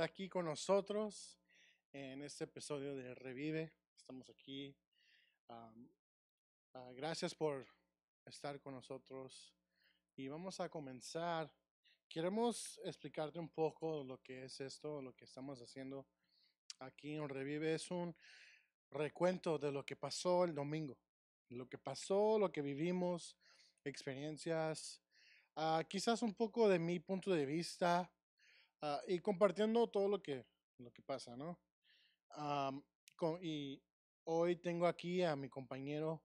aquí con nosotros en este episodio de Revive. Estamos aquí. Ah, gracias por estar con nosotros. Y vamos a comenzar. Queremos explicarte un poco lo que es esto, lo que estamos haciendo aquí en Revive. Es un recuento de lo que pasó el domingo. Lo que pasó, lo que vivimos, experiencias. Ah, quizás un poco de mi punto de vista, Ah, y compartiendo todo lo que, lo que pasa, ¿no? y hoy tengo aquí a mi compañero,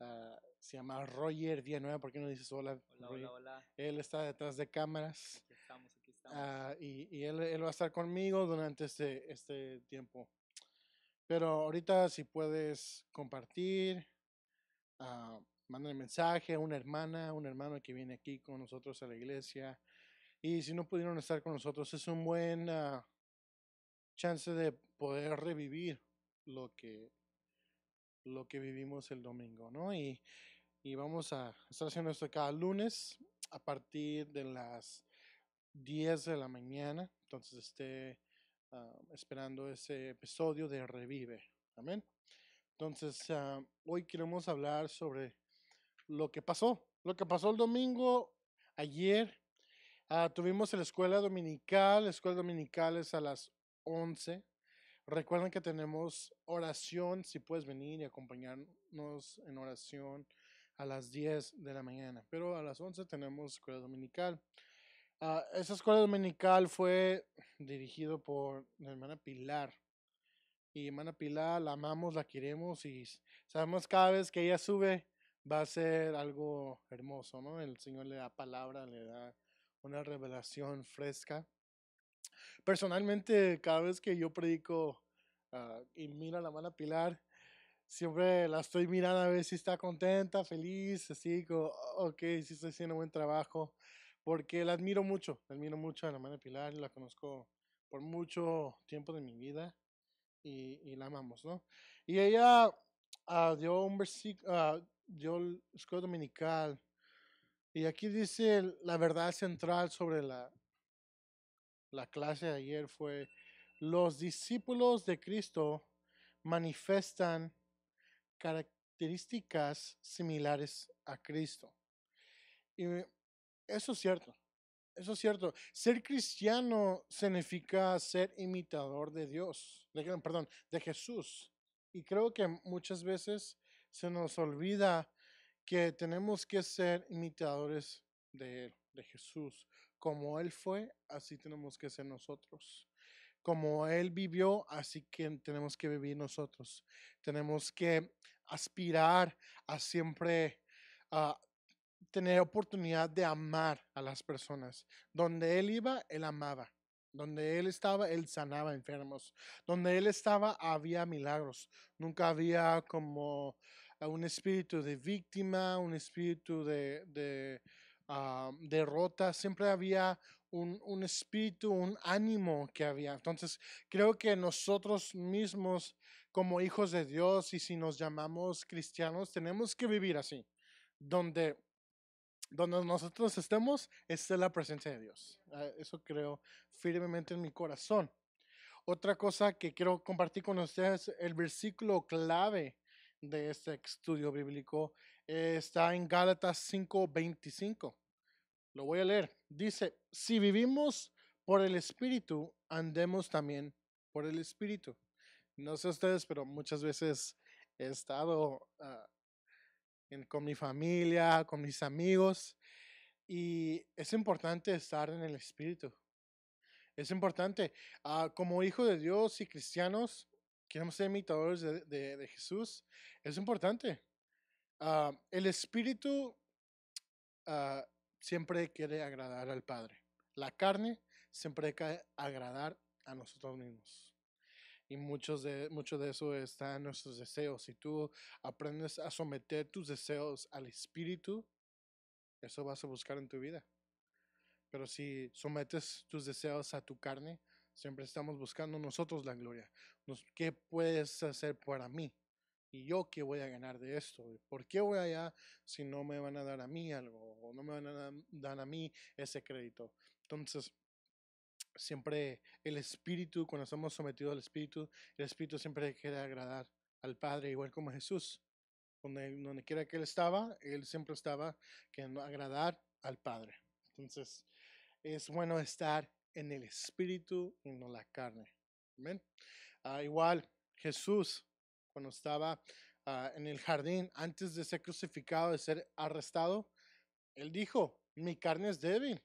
ah, se llama Roger Villanueva, ¿por qué no dices hola? Hola, hola, hola. Él está detrás de cámaras. estamos, aquí estamos. Ah, y, él, va a estar conmigo durante este, este tiempo. Pero ahorita si puedes compartir, manda el mensaje a una hermana, un hermano que viene aquí con nosotros a la iglesia, y si no pudieron estar con nosotros, es un buen ah, chance de poder revivir lo que, lo que vivimos el domingo, ¿no? Y, y vamos a estar haciendo esto cada lunes a partir de las 10 de la mañana. Entonces esté ah, esperando ese episodio de Revive. Amén. Entonces, ah, hoy queremos hablar sobre lo que pasó, lo que pasó el domingo, ayer Ah, tuvimos la escuela dominical, la escuela dominical es a las 11. Recuerden que tenemos oración, si puedes venir y acompañarnos en oración a las 10 de la mañana, pero a las 11 tenemos escuela dominical. Ah, esa escuela dominical fue dirigido por la hermana Pilar. Y hermana Pilar, la amamos, la queremos y sabemos cada vez que ella sube va a ser algo hermoso, ¿no? El Señor le da palabra, le da una revelación fresca. Personalmente, cada vez que yo predico ah, y miro a la mala Pilar, siempre la estoy mirando a ver si está contenta, feliz, así, como, oh, ok, si estoy haciendo buen trabajo, porque la admiro mucho, la admiro mucho a la mala Pilar, la conozco por mucho tiempo de mi vida y, y la amamos, ¿no? Y ella ah, dio un versículo, ah, dio el escudo dominical y aquí dice la verdad central sobre la, la clase de ayer fue, los discípulos de Cristo manifiestan características similares a Cristo. Y eso es cierto, eso es cierto. Ser cristiano significa ser imitador de Dios, perdón, de Jesús. Y creo que muchas veces se nos olvida que tenemos que ser imitadores de Él, de Jesús. Como Él fue, así tenemos que ser nosotros. Como Él vivió, así que tenemos que vivir nosotros. Tenemos que aspirar a siempre tener oportunidad de amar a las personas. Donde Él iba, Él amaba. Donde él estaba, él sanaba enfermos. Donde él estaba, había milagros. Nunca había como un espíritu de víctima, un espíritu de, ah, derrota, siempre había un, espíritu, un ánimo que había. Entonces, creo que nosotros mismos, como hijos de Dios, y si nos llamamos cristianos, tenemos que vivir así, donde donde nosotros estemos, la presencia de Dios. Ah, eso creo firmemente en mi corazón. Otra cosa que quiero compartir con ustedes, el versículo clave de este estudio bíblico eh, está en Gálatas 5:25. Lo voy a leer. Dice, si vivimos por el Espíritu, andemos también por el Espíritu. No sé ustedes, pero muchas veces he estado ah, con mi familia, con mis amigos, y es importante estar en el Espíritu. Es importante, ah, como hijo de Dios y cristianos, queremos ser imitadores de, Jesús, es importante. Ah, el espíritu ah, siempre quiere agradar al Padre. La carne siempre quiere agradar a nosotros mismos. Y muchos de, mucho de eso está en nuestros deseos. Si tú aprendes a someter tus deseos al espíritu, eso vas a buscar en tu vida. Pero si sometes tus deseos a tu carne, Siempre estamos buscando nosotros la gloria. ¿Qué puedes hacer para mí? ¿Y yo qué voy a ganar de esto? ¿Por qué voy allá si no me van a dar a mí algo? ¿O no me van a dar a mí ese crédito? Entonces, siempre el Espíritu, cuando estamos sometidos al Espíritu, el Espíritu siempre quiere agradar al Padre, igual como Jesús. Donde, donde quiera que Él estaba, Él siempre estaba queriendo agradar al Padre. Entonces, es bueno estar en el espíritu y no la carne. Amén. Ah, igual Jesús, cuando estaba ah, en el jardín, antes de ser crucificado, de ser arrestado, él dijo, mi carne es débil.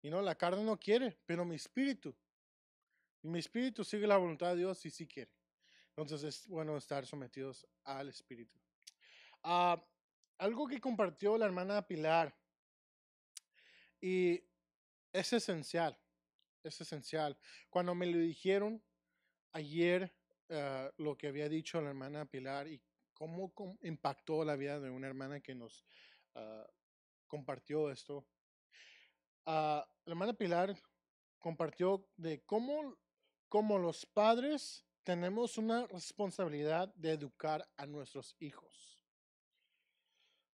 Y no, la carne no quiere, pero mi espíritu, mi espíritu sigue la voluntad de Dios y sí quiere. Entonces es bueno estar sometidos al espíritu. Ah, algo que compartió la hermana Pilar y es esencial es esencial. Cuando me lo dijeron ayer, eh, lo que había dicho la hermana Pilar y cómo, impactó la vida de una hermana que nos ah, compartió esto. Ah, la hermana Pilar compartió de cómo, cómo los padres tenemos una responsabilidad de educar a nuestros hijos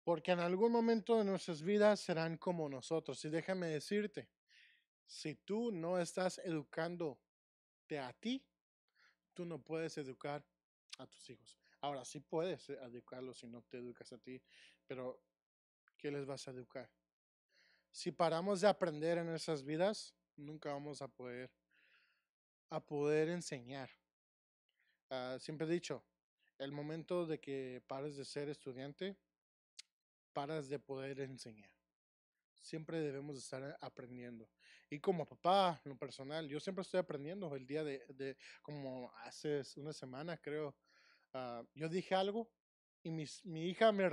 porque en algún momento de nuestras vidas serán como nosotros. Y déjame decirte, si tú no estás educándote a ti, tú no puedes educar a tus hijos. Ahora sí puedes eh, educarlos si no te educas a ti, pero ¿qué les vas a educar? Si paramos de aprender en esas vidas, nunca vamos a poder a poder enseñar. Ah, siempre he dicho, el momento de que pares de ser estudiante, paras de poder enseñar siempre debemos estar aprendiendo. Y como papá, lo personal, yo siempre estoy aprendiendo. El día de, como hace una semana, creo, ah, yo dije algo y mi hija me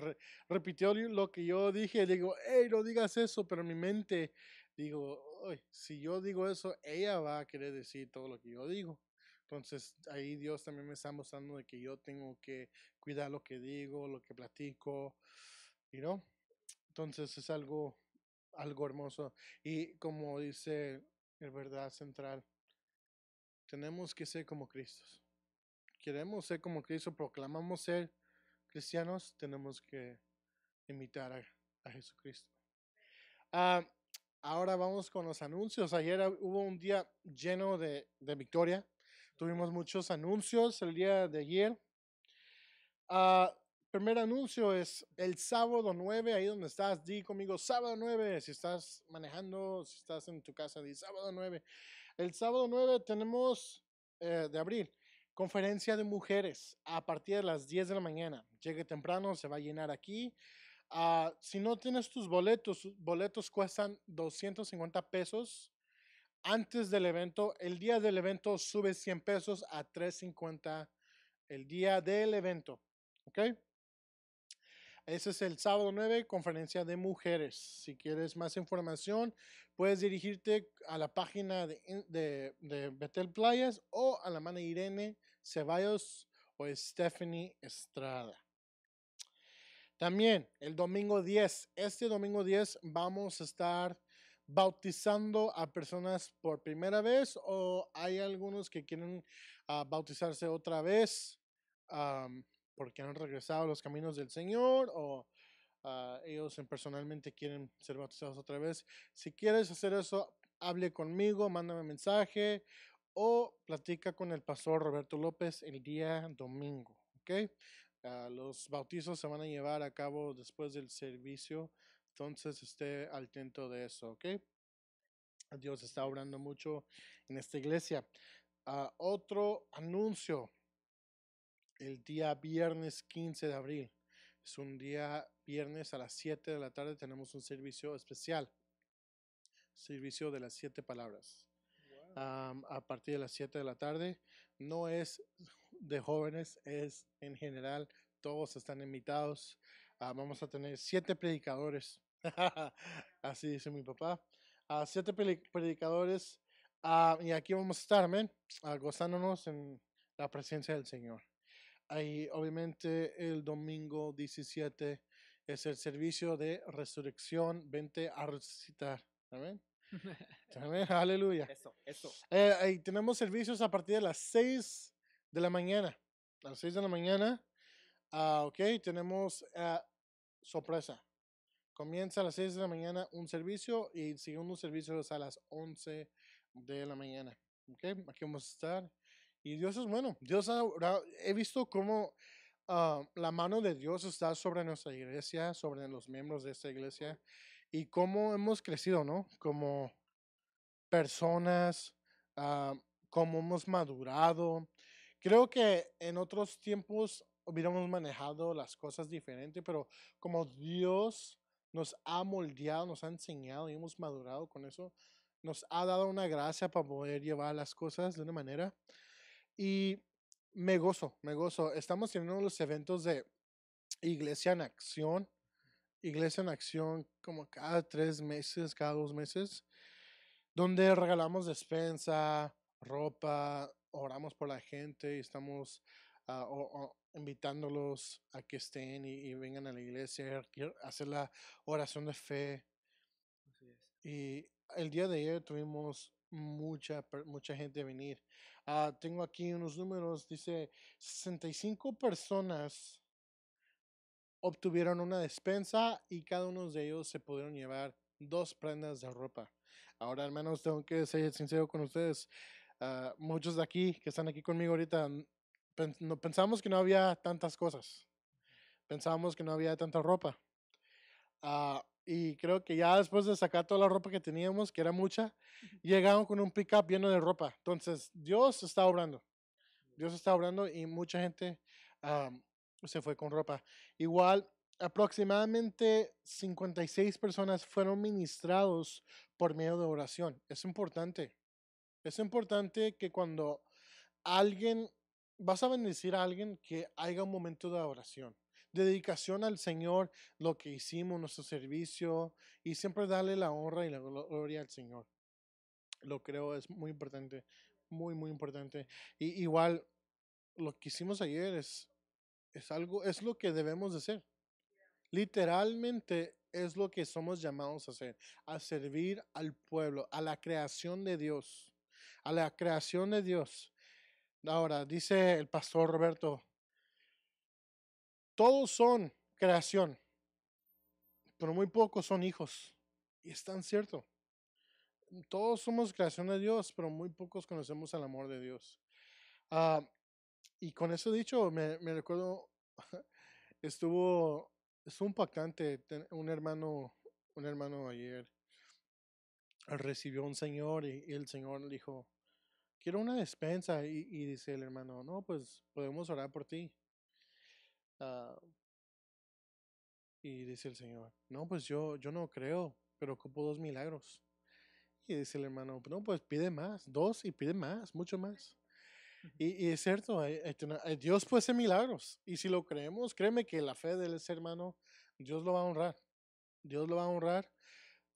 repitió lo que yo dije. Digo, hey, no digas eso, pero en mi mente digo, si yo digo eso, ella va a querer decir todo lo que yo digo. Entonces ahí Dios también me está mostrando de que yo tengo que cuidar lo que digo, lo que platico, y ¿no? Entonces es algo algo hermoso. Y como dice el verdad central, tenemos que ser como Cristo. Queremos ser como Cristo, proclamamos ser cristianos, tenemos que imitar a, a Jesucristo. Ah, ahora vamos con los anuncios. Ayer hubo un día lleno de, de victoria. Tuvimos muchos anuncios el día de ayer. Ah, primer anuncio es el sábado 9, ahí donde estás, di conmigo sábado 9, si estás manejando, si estás en tu casa, di sábado 9. El sábado 9 tenemos eh, de abril, conferencia de mujeres a partir de las 10 de la mañana. Llegue temprano, se va a llenar aquí. Ah, si no tienes tus boletos, boletos cuestan 250 pesos. Antes del evento, el día del evento sube 100 pesos a 350 el día del evento. ¿Ok? Ese es el sábado 9, conferencia de mujeres. Si quieres más información, puedes dirigirte a la página de, Betel Playas o a la mano Irene Ceballos o Stephanie Estrada. También el domingo 10, este domingo 10 vamos a estar bautizando a personas por primera vez o hay algunos que quieren ah, bautizarse otra vez porque han regresado a los caminos del Señor o uh, ellos personalmente quieren ser bautizados otra vez. Si quieres hacer eso, hable conmigo, mándame mensaje o platica con el pastor Roberto López el día domingo. ¿okay? Ah, los bautizos se van a llevar a cabo después del servicio, entonces esté al tanto de eso. Okay. Dios está obrando mucho en esta iglesia. Ah, otro anuncio el día viernes 15 de abril. Es un día viernes a las 7 de la tarde tenemos un servicio especial. Servicio de las 7 palabras. a partir de las 7 de la tarde. No es de jóvenes, es en general. Todos están invitados. Ah, vamos a tener 7 predicadores. Así dice mi papá. Uh, siete predicadores. Ah, y aquí vamos a estar, amén, gozándonos en la presencia del Señor. Ahí, obviamente, el domingo 17 es el servicio de resurrección. Vente a resucitar. Amén. Amén. Aleluya. Eso, eso. Eh, ahí tenemos servicios a partir de las 6 de la mañana. A las 6 de la mañana. Ah, ok, tenemos ah, sorpresa. Comienza a las 6 de la mañana un servicio y el segundo servicio es a las 11 de la mañana. Ok, aquí vamos a estar. Y Dios es bueno. Dios ha, he visto cómo ah, la mano de Dios está sobre nuestra iglesia, sobre los miembros de esta iglesia, y cómo hemos crecido, ¿no? Como personas, ah, cómo hemos madurado. Creo que en otros tiempos hubiéramos manejado las cosas diferente, pero como Dios nos ha moldeado, nos ha enseñado y hemos madurado con eso, nos ha dado una gracia para poder llevar las cosas de una manera y me gozo, me gozo. Estamos teniendo los eventos de Iglesia en Acción. Iglesia en Acción como cada tres meses, cada dos meses, donde regalamos despensa, ropa, oramos por la gente y estamos ah, invitándolos a que estén y, vengan a la iglesia, hacer la oración de fe. Y el día de ayer tuvimos mucha, mucha gente venir. Ah, tengo aquí unos números, dice 65 personas obtuvieron una despensa y cada uno de ellos se pudieron llevar dos prendas de ropa. Ahora, menos tengo que ser sincero con ustedes. Ah, muchos de aquí que están aquí conmigo ahorita mm, no, pensamos que no había tantas cosas. pensamos que no había tanta ropa. Ah, y creo que ya después de sacar toda la ropa que teníamos, que era mucha, llegaron con un pickup lleno de ropa. Entonces, Dios está obrando. Dios está obrando y mucha gente se fue con ropa. Igual, aproximadamente 56 personas fueron ministrados por medio de oración. Es importante. Es importante que cuando alguien, vas a bendecir a alguien, que haya un momento de oración dedicación al Señor, lo que hicimos, nuestro servicio, y siempre darle la honra y la gloria al Señor. Lo creo es muy importante, muy, muy importante. Y igual, lo que hicimos ayer es, es algo, es lo que debemos de hacer. Literalmente es lo que somos llamados a hacer, a servir al pueblo, a la creación de Dios, a la creación de Dios. Ahora, dice el pastor Roberto, todos son creación, pero muy pocos son hijos. Y es tan cierto. Todos somos creación de Dios, pero muy pocos conocemos el amor de Dios. Ah, y con eso dicho, me recuerdo, estuvo, estuvo impactante. Un hermano, un hermano ayer recibió un señor y, el señor le dijo, quiero una despensa. y dice el hermano, no, pues podemos orar por ti. Ah, y dice el Señor, no, pues yo, yo no creo, pero ocupo dos milagros. Y dice el hermano, no, pues pide más, dos y pide más, mucho más. Y, y, es cierto, eh, Dios puede hacer milagros. Y si lo creemos, créeme que la fe de ese hermano, Dios lo va a honrar. Dios lo va a honrar.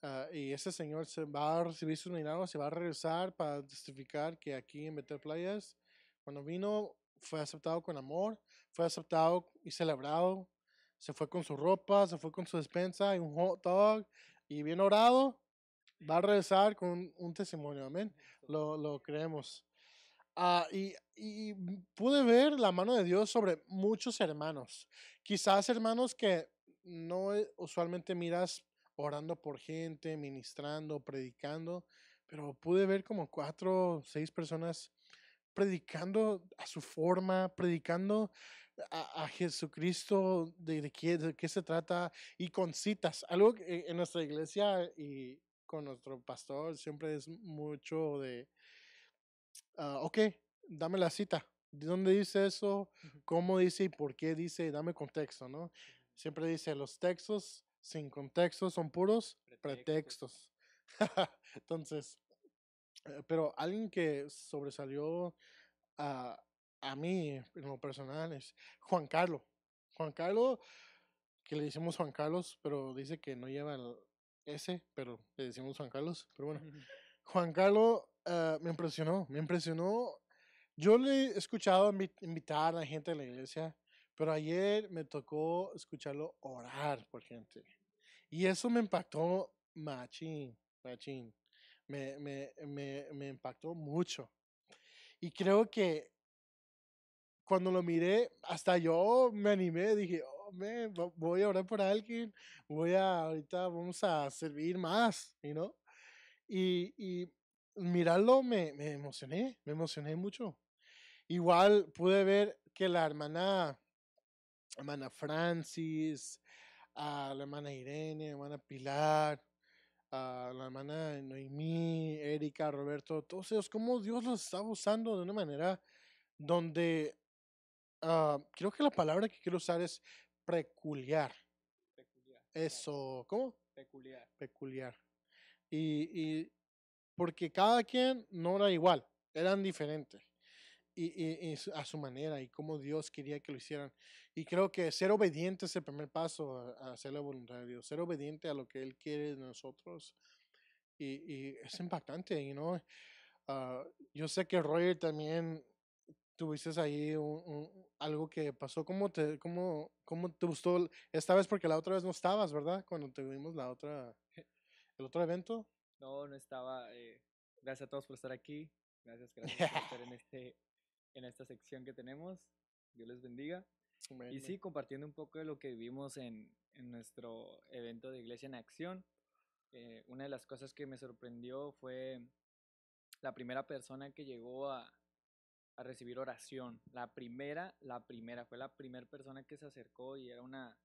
Ah, y ese Señor se va a recibir sus milagros, se va a regresar para testificar que aquí en better Playas, cuando vino, fue aceptado con amor, fue aceptado y celebrado. Se fue con su ropa, se fue con su despensa y un hot dog y bien orado. Va a regresar con un, testimonio, amén. Lo, lo creemos. Ah, y, y, pude ver la mano de Dios sobre muchos hermanos. Quizás hermanos que no e, usualmente miras orando por gente, ministrando, predicando, pero pude ver como cuatro, seis personas predicando a su forma, predicando a, Jesucristo, de, qué, se trata, y con citas. Algo que en nuestra iglesia y con nuestro pastor siempre es mucho de, ah, ok, dame la cita. ¿De dónde dice eso? ¿Cómo dice y por qué dice? Dame contexto, ¿no? Siempre dice, los textos sin contexto son puros pretextos. Entonces, eh, pero alguien que sobresalió a, a mí en lo personal es Juan Carlos. Juan Carlos, que le decimos Juan Carlos, pero dice que no lleva el S, pero le decimos Juan Carlos. Pero bueno, Juan Carlos eh, me impresionó, me impresionó. Yo le he escuchado invitar a la gente de la iglesia, pero ayer me tocó escucharlo orar por gente. Y eso me impactó machín, machín me, impactó mucho. Y creo que cuando lo miré, hasta yo me animé, dije, oh, voy a orar por alguien, voy a, ahorita vamos a servir más, you no? y, y mirarlo me, me, emocioné, me emocioné mucho. Igual pude ver que la hermana, hermana Francis, a la hermana Irene, La hermana Pilar, la hermana Noemí, Erika, Roberto, todos ellos, cómo Dios los estaba usando de una manera donde ah, creo que la palabra que quiero usar es peculiar. Eso, ¿cómo? Peculiar. Peculiar. y porque cada quien no era igual, eran diferentes y, a su manera y como Dios quería que lo hicieran. Y creo que ser obediente es el primer paso a, hacer la voluntad de Dios, ser obediente a lo que Él quiere de nosotros. Y, es impactante, ¿no? Ah, yo sé que Roger también tuviste ahí un, algo que pasó. ¿Cómo te, cómo, cómo te gustó esta vez? Porque la otra vez no estabas, ¿verdad? Cuando tuvimos la otra, el otro evento. No, no estaba. Eh, gracias a todos por estar aquí. Gracias, gracias por estar en este en esta sección que tenemos. Dios les bendiga. y sí, compartiendo un poco de lo que vivimos en, nuestro evento de Iglesia en Acción. Eh, una de las cosas que me sorprendió fue la primera persona que llegó a, a recibir oración. La primera, la primera, fue la primera persona que se acercó y era una,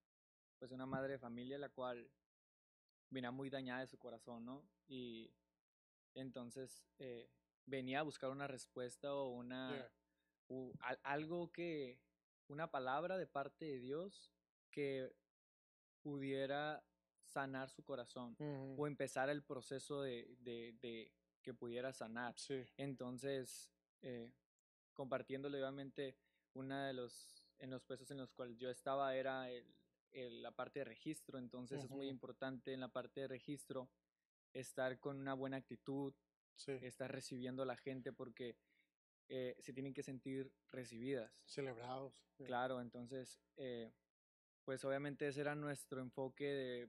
pues una madre de familia la cual venía muy dañada de su corazón, ¿no? Y entonces eh, venía a buscar una respuesta o una, algo que, una palabra de parte de Dios que pudiera sanar su corazón o empezar el proceso de, que pudiera sanar. Entonces, eh, compartiéndole obviamente, una de los, en los pesos en los cuales yo estaba era la parte de registro, entonces es muy importante en la parte de registro estar con una buena actitud, estar recibiendo a la gente porque eh, se tienen que sentir recibidas. Celebrados. Claro, entonces, eh, pues obviamente ese era nuestro enfoque de,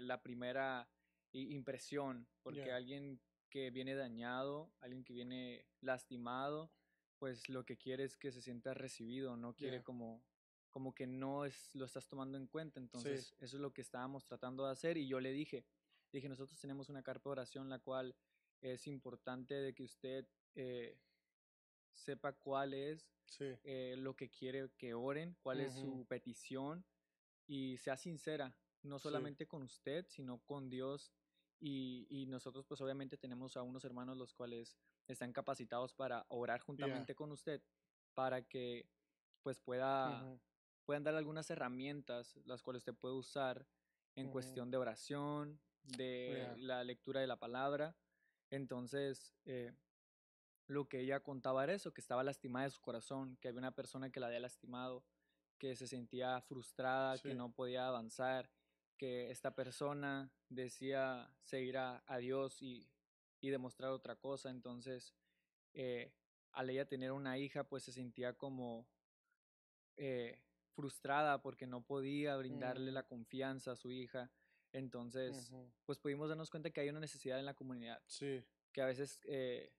mm. la primera impresión, porque alguien que viene dañado, alguien que viene lastimado, pues lo que quiere es que se sienta recibido, no quiere como como que no es lo estás tomando en cuenta, entonces eso es lo que estábamos tratando de hacer y yo le dije, dije, nosotros tenemos una carta de oración la cual es importante de que usted eh, sepa cuál es eh, lo que quiere que oren, cuál es su petición y sea sincera, no solamente con usted, sino con Dios. Y, nosotros pues obviamente tenemos a unos hermanos los cuales están capacitados para orar juntamente con usted, para que pues pueda, puedan dar algunas herramientas las cuales usted puede usar en cuestión de oración, de la lectura de la palabra. Entonces, eh, lo que ella contaba era eso, que estaba lastimada de su corazón, que había una persona que la había lastimado, que se sentía frustrada, que no podía avanzar, que esta persona decía seguir a, Dios y, demostrar otra cosa. Entonces, eh, al ella tener una hija, pues se sentía como eh, frustrada porque no podía brindarle mm. la confianza a su hija. Entonces, pues pudimos darnos cuenta que hay una necesidad en la comunidad. Sí. Que a veces eh,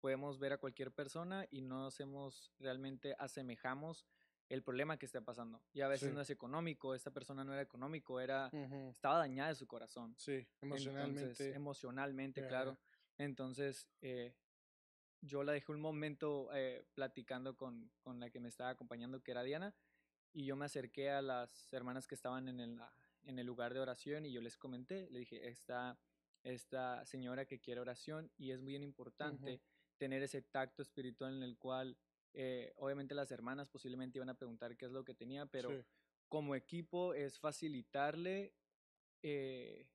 podemos ver a cualquier persona y no hacemos realmente asemejamos el problema que está pasando. Y a veces no es económico, esta persona no era económico, era estaba dañada de su corazón. Sí, emocionalmente. emocionalmente, claro. Entonces, eh, yo la dejé un momento eh, platicando con, con, la que me estaba acompañando, que era Diana, y yo me acerqué a las hermanas que estaban en el, ah, en el lugar de oración y yo les comenté, le dije, esta, esta señora que quiere oración y es muy importante tener ese tacto espiritual en el cual eh, obviamente las hermanas posiblemente iban a preguntar qué es lo que tenía, pero como equipo es facilitarle eh,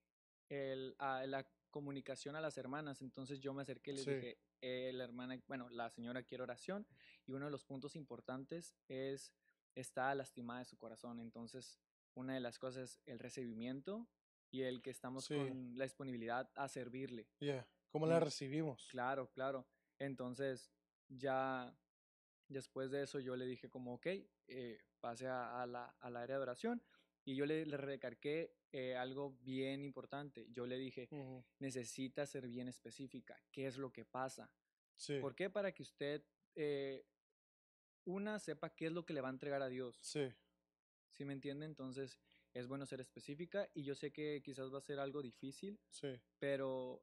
la comunicación a las hermanas. Entonces yo me acerqué y le dije, eh, la hermana, bueno, la señora quiere oración y uno de los puntos importantes es, está lastimada de su corazón. Entonces una de las cosas es el recibimiento y el que estamos con la disponibilidad a servirle. ¿Cómo la recibimos? Claro, claro. Entonces, ya después de eso yo le dije como, ok, eh, pase a, la, al área de oración y yo le, le eh, algo bien importante. Yo le dije, necesita ser bien específica, qué es lo que pasa. Sí. ¿Por qué? Para que usted, eh, una, sepa qué es lo que le va a entregar a Dios. Sí. ¿Sí me entiende? Entonces, es bueno ser específica y yo sé que quizás va a ser algo difícil, sí. pero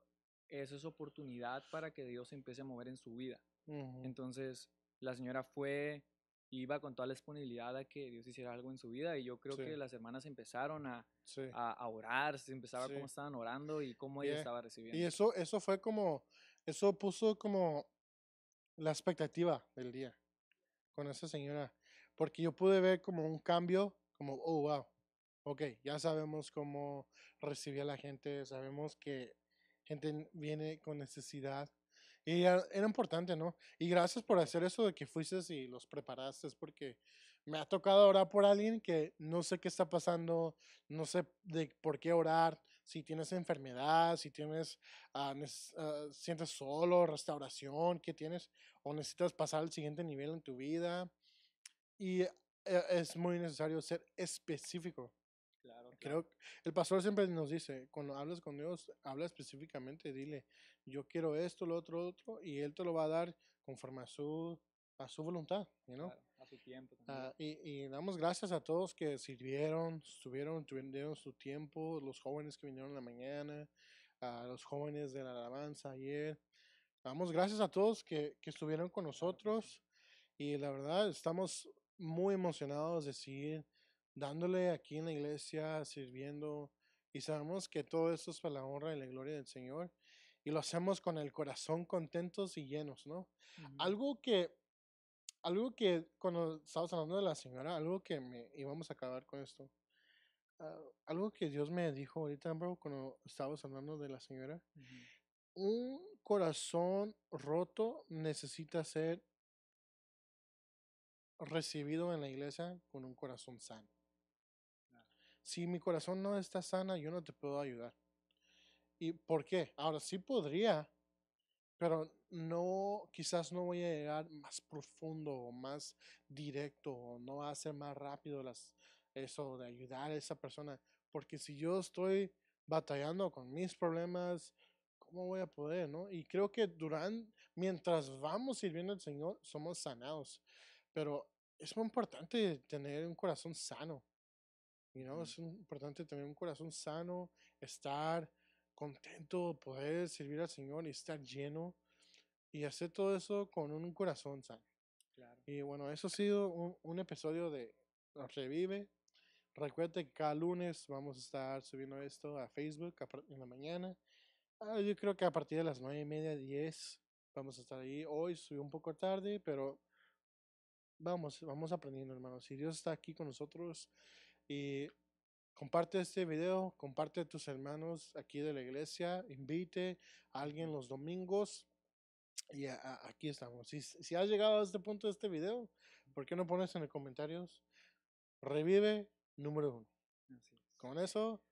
eso es oportunidad para que Dios empiece a mover en su vida. Entonces, la señora fue, iba con toda la disponibilidad a que Dios hiciera algo en su vida y yo creo que las hermanas empezaron a, a, orar, se empezaba cómo estaban orando y cómo ella estaba recibiendo. Y eso, eso fue como, eso puso como la expectativa del día con esa señora, porque yo pude ver como un cambio, como, oh, wow, ok, ya sabemos cómo recibía la gente, sabemos que viene con necesidad. Y era, importante, ¿no? Y gracias por hacer eso de que fuiste y los preparaste, porque me ha tocado orar por alguien que no sé qué está pasando, no sé de por qué orar, si tienes enfermedad, si tienes, ah, ah, sientes solo, restauración, qué tienes, o necesitas pasar al siguiente nivel en tu vida. Y eh, es muy necesario ser específico. Creo que el pastor siempre nos dice, cuando hablas con Dios, habla específicamente, dile, yo quiero esto, lo otro, lo otro, y Él te lo va a dar conforme a su, a su voluntad, a su tiempo. Ah, y, damos gracias a todos que sirvieron, estuvieron, tuvieron su tiempo, los jóvenes que vinieron en la mañana, a los jóvenes de la alabanza ayer. Damos gracias a todos que, que estuvieron con nosotros y la verdad estamos muy emocionados de seguir dándole aquí en la iglesia, sirviendo. Y sabemos que todo esto es para la honra y la gloria del Señor. Y lo hacemos con el corazón contentos y llenos, ¿no? Algo que, algo que cuando estábamos hablando de la señora, algo que me, y vamos a acabar con esto. Ah, algo que Dios me dijo ahorita, bro, cuando estábamos hablando de la señora. Un corazón roto necesita ser recibido en la iglesia con un corazón sano si mi corazón no está sana, yo no te puedo ayudar. ¿Y por qué? Ahora sí podría, pero no, quizás no voy a llegar más profundo o más directo, o no va a ser más rápido las, eso de ayudar a esa persona. Porque si yo estoy batallando con mis problemas, ¿cómo voy a poder, no? Y creo que durante, mientras vamos sirviendo al Señor, somos sanados. Pero es muy importante tener un corazón sano y no Es importante también un corazón sano, estar contento, poder servir al Señor y estar lleno y hacer todo eso con un corazón sano. Y bueno, eso ha sido un, episodio de Revive. Recuerde que cada lunes vamos a estar subiendo esto a Facebook en la mañana. Ah, yo creo que a partir de las 9 y media, 10 vamos a estar ahí. Hoy subí un poco tarde, pero vamos, vamos aprendiendo, hermanos. Si Dios está aquí con nosotros, y comparte este video, comparte a tus hermanos aquí de la iglesia, invite a alguien los domingos. Y aquí estamos. Si, si has llegado a este punto de este video, ¿por qué no pones en los comentarios? Revive número uno. Con eso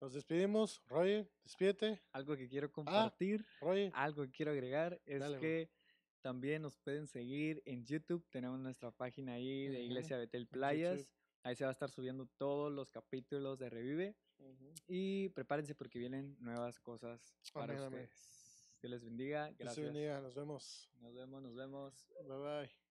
nos despedimos. Roy despídete. Algo que quiero ah, compartir, Roy algo que quiero agregar es que también nos pueden seguir en YouTube. Tenemos nuestra página ahí de Iglesia Betel Playas. Ahí se va a estar subiendo todos los capítulos de Revive. Y prepárense porque vienen nuevas cosas oh, para ustedes. Que les bendiga. Gracias. Dios bendiga. Nos vemos. Nos vemos, nos vemos. Bye bye.